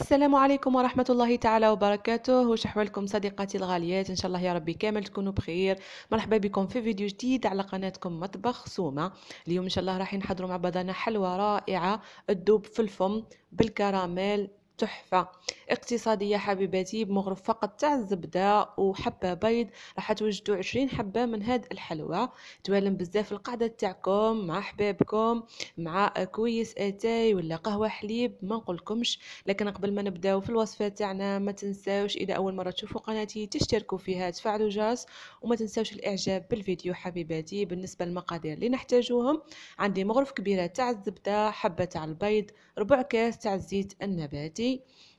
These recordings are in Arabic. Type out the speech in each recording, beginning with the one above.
السلام عليكم ورحمة الله تعالى وبركاته وش أحوالكم صديقاتي الغاليات إن شاء الله يا ربي كامل تكونوا بخير مرحبا بكم في فيديو جديد على قناتكم مطبخ سومة اليوم إن شاء الله راح نحضروا مع بعضنا حلوة رائعة الدوب في الفم بالكراميل تحفه اقتصاديه حبيباتي بمغرف فقط تاع الزبده وحبه بيض راح توجدوا عشرين حبه من هاد الحلوى توالم بزاف القعده تاعكم مع حبابكم مع كويس اتاي ولا قهوه حليب ما نقولكمش لكن قبل ما نبداو في الوصفه تاعنا ما تنساوش اذا اول مره تشوفوا قناتي تشتركوا فيها تفعلوا جرس وما تنساوش الاعجاب بالفيديو حبيباتي بالنسبه للمقادير اللي نحتاجوهم عندي مغرف كبيره تاع الزبده حبه تاع البيض ربع كاس تاع الزيت النباتي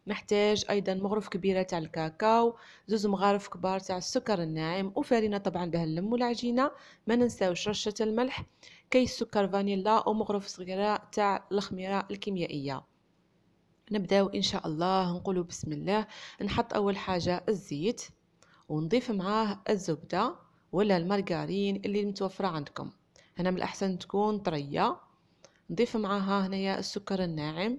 نحتاج ايضا مغرف كبيره تاع الكاكاو زوز مغارف كبار تاع السكر الناعم وفارينه طبعا بها نلمو العجينه ما ننساوش رشه الملح كيس سكر فانيلا ومغرف صغيره تاع الخميره الكيميائيه نبداو ان شاء الله نقولوا بسم الله نحط اول حاجه الزيت ونضيف معاه الزبده ولا المارغرين اللي متوفره عندكم هنا من الاحسن تكون طريه نضيف معاها هنايا السكر الناعم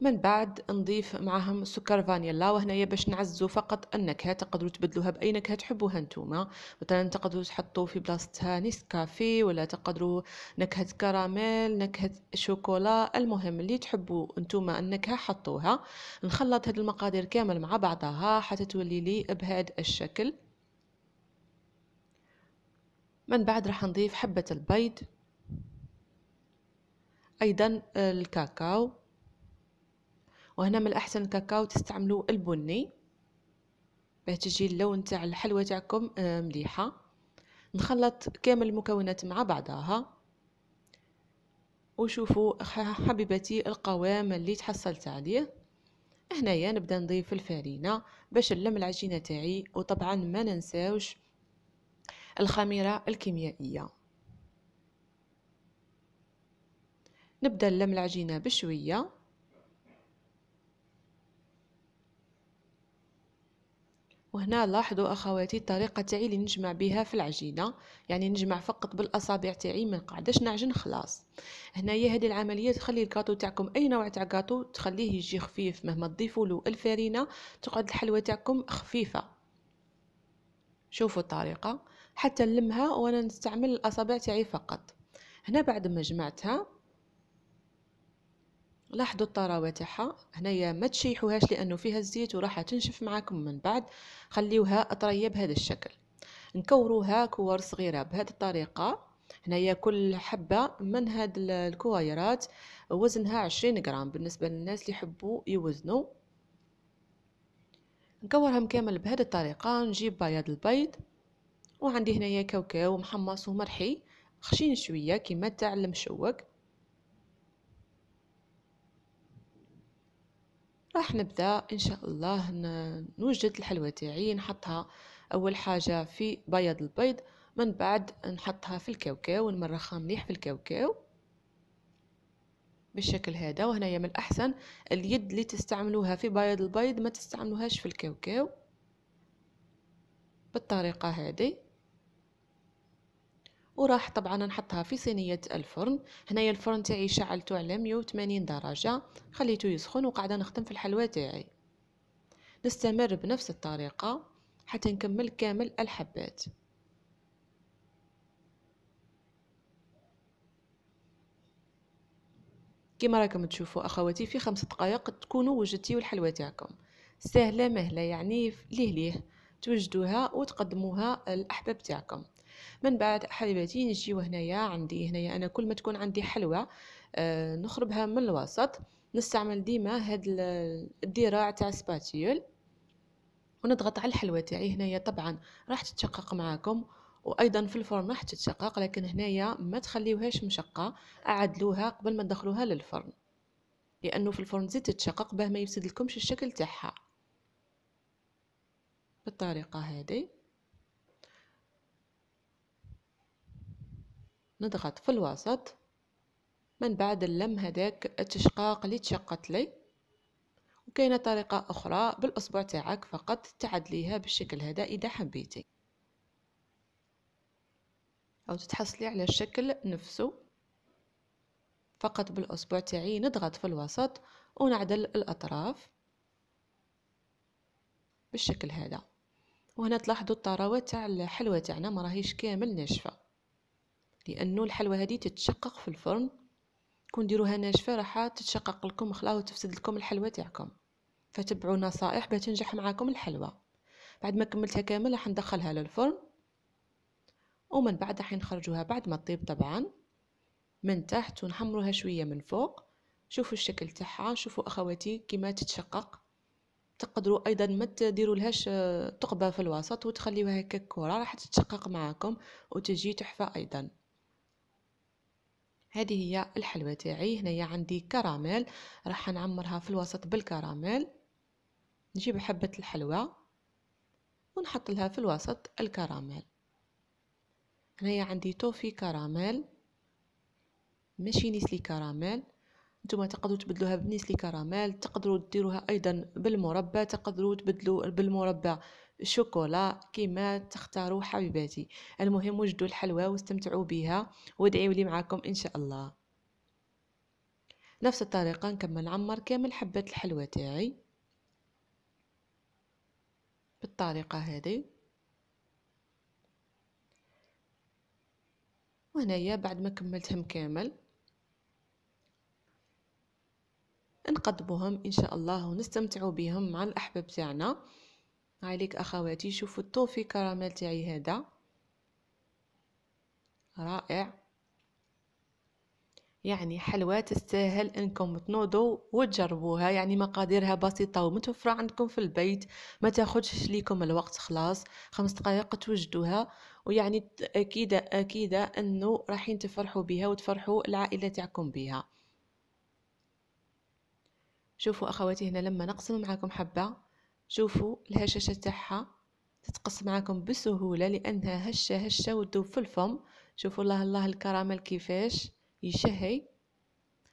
من بعد نضيف معهم سكر فانيلا وهنايا باش نعزو فقط النكهه تقدروا تبدلوها باي نكهه تحبوها نتوما مثلا تقدروا تحطوا في بلاصتها نسكافي ولا تقدروا نكهه كراميل نكهه شوكولا المهم اللي تحبوا نتوما النكهه حطوها نخلط هاد المقادير كامل مع بعضها حتى تولي لي بهذا الشكل من بعد راح نضيف حبه البيض ايضا الكاكاو وهنا من الأحسن الكاكاو تستعملوا البني باش تجي اللون تاع الحلوى تاعكم آه، مليحة نخلط كامل المكونات مع بعضها وشوفوا حبيبتي القوام اللي تحصلت عليه هنايا نبدا نضيف الفارينة باش نلم العجينة تاعي وطبعا ما ننساوش الخميرة الكيميائية نبدا نلم العجينة بشوية وهنا لاحظوا اخواتي الطريقه تاعي اللي نجمع بها في العجينه يعني نجمع فقط بالاصابع تاعي ما قعدش نعجن خلاص هنايا هذه العمليه تخلي الكاطو تاعكم اي نوع تاع كاطو تخليه يجي خفيف مهما تضيفوا له الفرينه تقعد الحلوى تاعكم خفيفه شوفوا الطريقه حتى نلمها وانا نستعمل الاصابع تاعي فقط هنا بعد ما جمعتها لاحظوا الطراوه تاعها هنايا ما تشيحوهاش لانه فيها الزيت وراح تنشف معاكم من بعد خليوها طريه بهذا الشكل نكوروها كور صغيره بهذه الطريقه هنايا كل حبه من هاد الكويرات وزنها 20 غرام بالنسبه للناس اللي يحبوا يوزنوا نكورهم كامل بهذه الطريقه نجيب بياض البيض وعندي هنايا كاوكاو محمص ومرحي خشين شويه كيما تاع المشوك راح نبدا ان شاء الله نوجد الحلوى تاعي نحطها اول حاجه في بياض البيض من بعد نحطها في الكاوكاو ونمرخها مليح في الكاوكاو بالشكل هذا وهنايا من الاحسن اليد اللي تستعملوها في بياض البيض ما تستعملوهاش في الكاوكاو بالطريقه هذه وراح طبعا نحطها في صينية الفرن هنايا الفرن تاعي شعلته على 180 درجة خليته يسخن وقاعدة نخدم في الحلوى تاعي نستمر بنفس الطريقة حتى نكمل كامل الحبات كما راكم تشوفوا اخواتي في خمس دقائق تكونوا وجدتيو الحلوى تاعكم سهله مهله يعني ليه ليه توجدوها وتقدموها الاحباب تاعكم من بعد حبيباتي نجيو هنايا عندي هنايا انا كل ما تكون عندي حلوه آه، نخربها من الوسط نستعمل ديما هاد الذراع تاع سباتيول ونضغط على الحلوه تاعي هنايا طبعا راح تتشقق معاكم وايضا في الفرن راح تتشقق لكن هنايا ما تخليوهاش مشقه اعدلوها قبل ما تدخلوها للفرن لانه في الفرن زيت تتشقق باه ما يفسد لكمش الشكل تاعها بالطريقه هذه نضغط في الوسط من بعد اللم هذاك التشقاق اللي تشقت لي وكاينه طريقه اخرى بالاصبع تاعك فقط تعدليها بالشكل هذا اذا حبيتي او تتحصلي على الشكل نفسه فقط بالاصبع تاعي نضغط في الوسط ونعدل الاطراف بالشكل هذا وهنا تلاحظوا الطراوه تاع الحلوه تاعنا ما راهيش كامل ناشفه لانه الحلوى هذه تتشقق في الفرن كون ديروها ناشفه راح تتشقق لكم خلاو وتفسد لكم الحلوى تاعكم فتبعوا نصائح باش تنجح معاكم الحلوى بعد ما كملتها كامل راح ندخلها للفرن ومن بعد راح نخرجوها بعد ما تطيب طبعا من تحت ونحمروها شويه من فوق شوفوا الشكل تاعها شوفوا اخواتي كيما تتشقق تقدروا ايضا ما تديروا لهاش ثقبه آه، في الوسط وتخليوها هكا كره راح تتشقق معاكم وتجي تحفه ايضا هذه هي الحلوى تاعي هنايا عندي كراميل راح نعمرها في الوسط بالكراميل نجيب حبة الحلوى ونحط لها في الوسط الكراميل هنايا عندي توفي كراميل ماشي نسلي كراميل نتوما تقدروا تبدلوها بنيسلي كراميل تقدروا ديروها ايضا بالمربى تقدروا تبدلوا بالمربى شوكولا كيما تختاروا حبيباتي المهم وجدوا الحلوى واستمتعوا بها وادعيوا لي معاكم ان شاء الله نفس الطريقه نكمل نعمر كامل حبات الحلوى تاعي بالطريقه هذه وهنايا بعد ما كملتهم كامل نقدموهم ان شاء الله ونستمتعوا بهم مع الاحباب تاعنا عليك اخواتي شوفوا الطوفي كراميل تاعي هذا رائع يعني حلوى تستاهل انكم تنوضوا وتجربوها يعني مقاديرها بسيطه ومتوفره عندكم في البيت ما تاخدش ليكم الوقت خلاص خمس دقائق توجدوها ويعني اكيده اكيده انه راحين تفرحوا بها وتفرحوا العائله تاعكم بها شوفوا اخواتي هنا لما نقسم معكم حبه شوفوا الهشاشه تاعها تتقص معكم بسهوله لانها هشه هشه وتذوب في الفم شوفوا الله الله الكراميل كيفاش يشهي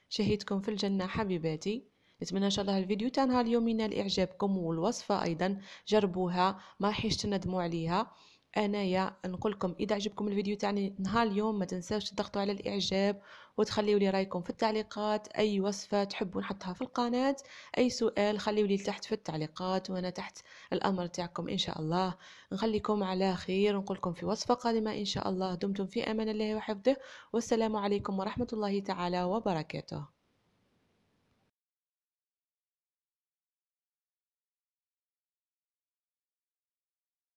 شهيتكم في الجنه حبيباتي نتمنى ان شاء الله الفيديو تاع نهار اليوم ينال اعجابكم والوصفه ايضا جربوها ما حيش تندموا عليها انايا نقول لكم اذا عجبكم الفيديو تاعني نهار اليوم ما تنساوش تضغطوا على الاعجاب وتخليوا لي رايكم في التعليقات اي وصفه تحبوا نحطها في القناه اي سؤال خليوا لي تحت في التعليقات وانا تحت الامر تاعكم ان شاء الله نخليكم على خير ونقولكم لكم في وصفه قادمه ان شاء الله دمتم في امان الله وحفظه والسلام عليكم ورحمه الله تعالى وبركاته